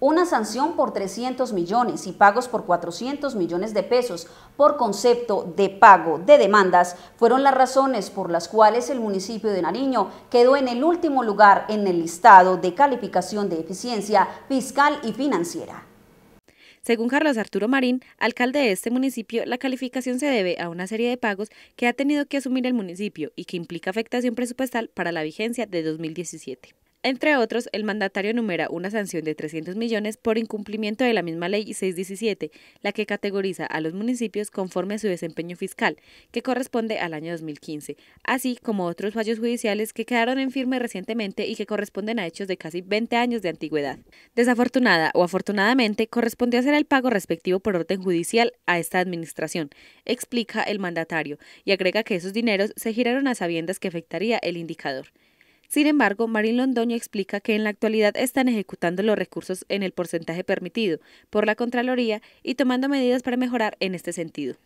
una sanción por 300 millones y pagos por 400 millones de pesos por concepto de pago de demandas fueron las razones por las cuales el municipio de Nariño quedó en el último lugar en el listado de calificación de eficiencia fiscal y financiera. Según Carlos Arturo Marín, alcalde de este municipio, la calificación se debe a una serie de pagos que ha tenido que asumir el municipio y que implica afectación presupuestal para la vigencia de 2017. Entre otros, el mandatario enumera una sanción de 300 millones por incumplimiento de la misma ley 617, la que categoriza a los municipios conforme a su desempeño fiscal, que corresponde al año 2015, así como otros fallos judiciales que quedaron en firme recientemente y que corresponden a hechos de casi 20 años de antigüedad. Desafortunada o afortunadamente, correspondió hacer el pago respectivo por orden judicial a esta administración, explica el mandatario, y agrega que esos dineros se giraron a sabiendas que afectaría el indicador. Sin embargo, Marín Londoño explica que en la actualidad están ejecutando los recursos en el porcentaje permitido por la Contraloría y tomando medidas para mejorar en este sentido.